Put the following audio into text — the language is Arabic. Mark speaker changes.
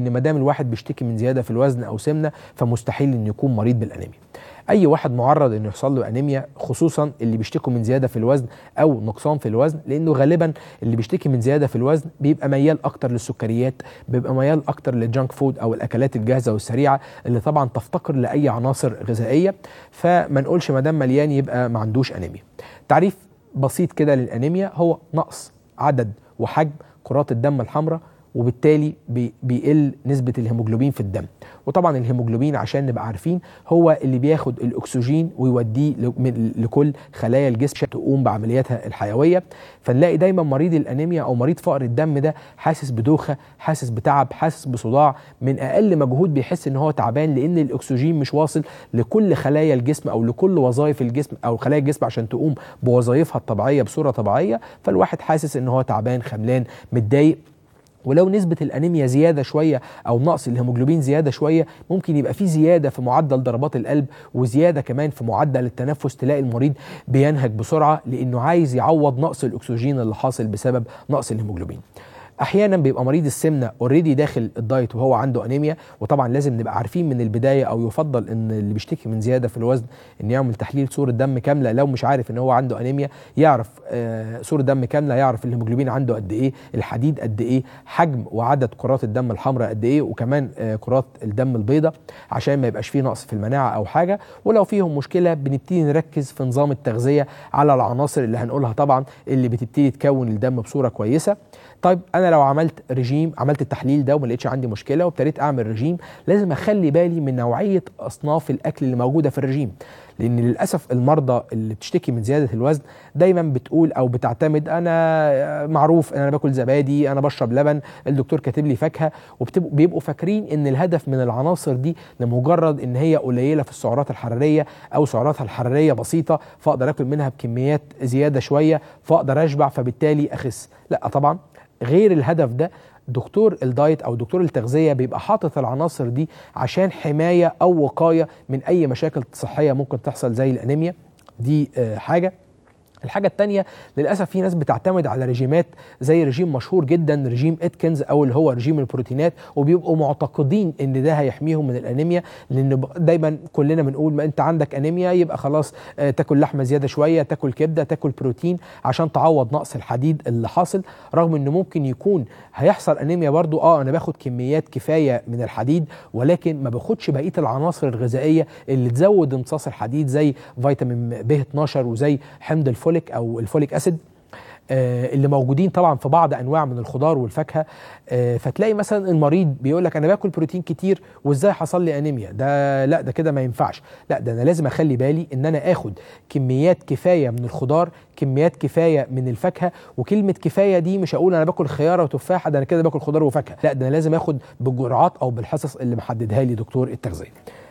Speaker 1: ان ما دام الواحد بيشتكي من زياده في الوزن او سمنه فمستحيل انه يكون مريض بالانيميا اي واحد معرض انه يحصل له انيميا خصوصا اللي بيشتكوا من زياده في الوزن او نقصان في الوزن لانه غالبا اللي بيشتكي من زياده في الوزن بيبقى ميال اكتر للسكريات بيبقى ميال اكتر للجانك فود او الاكلات الجاهزه والسريعه اللي طبعا تفتقر لاي عناصر غذائيه فما نقولش ما دام مليان يبقى ما عندوش انيميا تعريف بسيط كده للانيميا هو نقص عدد وحجم كرات الدم الحمراء وبالتالي بيقل نسبه الهيموجلوبين في الدم وطبعا الهيموجلوبين عشان نبقى عارفين هو اللي بياخد الاكسجين ويوديه لكل خلايا الجسم عشان تقوم بعملياتها الحيويه فنلاقي دايما مريض الانيميا او مريض فقر الدم ده حاسس بدوخه حاسس بتعب حاسس بصداع من اقل مجهود بيحس ان هو تعبان لان الاكسجين مش واصل لكل خلايا الجسم او لكل وظائف الجسم او خلايا الجسم عشان تقوم بوظائفها الطبيعيه بصوره طبيعيه فالواحد حاسس ان هو تعبان خملان متضايق ولو نسبة الأنيميا زيادة شوية أو نقص الهيموجلوبين زيادة شوية ممكن يبقى في زيادة في معدل ضربات القلب وزيادة كمان في معدل التنفس تلاقي المريض بينهج بسرعة لأنه عايز يعوض نقص الأكسجين اللي حاصل بسبب نقص الهيموجلوبين احيانا بيبقى مريض السمنه اوريدي داخل الدايت وهو عنده انيميا وطبعا لازم نبقى عارفين من البدايه او يفضل ان اللي بيشتكي من زياده في الوزن ان يعمل تحليل صوره دم كامله لو مش عارف ان هو عنده انيميا يعرف آه، صوره دم كامله يعرف الهيموجلوبين عنده قد ايه الحديد قد ايه حجم وعدد كرات الدم الحمراء قد ايه وكمان آه، كرات الدم البيضاء عشان ما يبقاش فيه نقص في المناعه او حاجه ولو فيهم مشكله بنبتدي نركز في نظام التغذيه على العناصر اللي هنقولها طبعا اللي بتبتدي تكون الدم بصوره كويسه طيب انا لو عملت رجيم عملت التحليل ده وما لقيتش عندي مشكله وابتديت اعمل رجيم لازم اخلي بالي من نوعيه اصناف الاكل اللي موجوده في الرجيم لان للاسف المرضى اللي بتشتكي من زياده الوزن دايما بتقول او بتعتمد انا معروف انا باكل زبادي انا بشرب لبن الدكتور كاتب لي فاكهه وبيبقوا فاكرين ان الهدف من العناصر دي لمجرد ان هي قليله في السعرات الحراريه او سعراتها الحراريه بسيطه فاقدر اكل منها بكميات زياده شويه فاقدر اشبع فبالتالي اخس لا طبعا غير الهدف ده دكتور الدايت او دكتور التغذيه بيبقى حاطط العناصر دي عشان حمايه او وقايه من اي مشاكل صحيه ممكن تحصل زي الانيميا دي آه، حاجه الحاجة التانية للأسف في ناس بتعتمد على رجيمات زي رجيم مشهور جدا رجيم اتكنز أو اللي هو رجيم البروتينات وبيبقوا معتقدين إن ده هيحميهم من الأنيميا لأن دايما كلنا بنقول ما أنت عندك أنيميا يبقى خلاص آه، تاكل لحمة زيادة شوية تاكل كبدة تاكل بروتين عشان تعوض نقص الحديد اللي حاصل رغم إن ممكن يكون هيحصل أنيميا برضو أه أنا باخد كميات كفاية من الحديد ولكن ما باخدش بقية العناصر الغذائية اللي تزود امتصاص الحديد زي فيتامين ب 12 وزي حمض الفول الفوليك او الفوليك اسيد آه، اللي موجودين طبعا في بعض انواع من الخضار والفاكهه آه، فتلاقي مثلا المريض بيقول لك انا باكل بروتين كتير وازاي حصل لي انيميا ده لا ده كده ما ينفعش لا ده انا لازم اخلي بالي ان انا اخد كميات كفايه من الخضار كميات كفايه من الفاكهه وكلمه كفايه دي مش هقول انا باكل خياره وتفاحه ده انا كده باكل خضار وفاكهه لا ده انا لازم اخد بالجرعات او بالحصص اللي محددها لي دكتور التغذيه